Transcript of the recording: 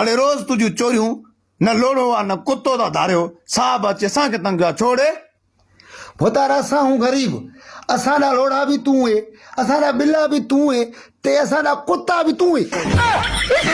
अड़े रोज़ तुंहिंजूं चोरियूं न लोड़ो आहे न कुतो था धारियो साहब अचे असांखे तंग आहे छोड़े असां तूं ग़रीब असांजा लोड़ा बि तूं असांजा बिला बि तूं ए ते असांजा कुता बि तूं वे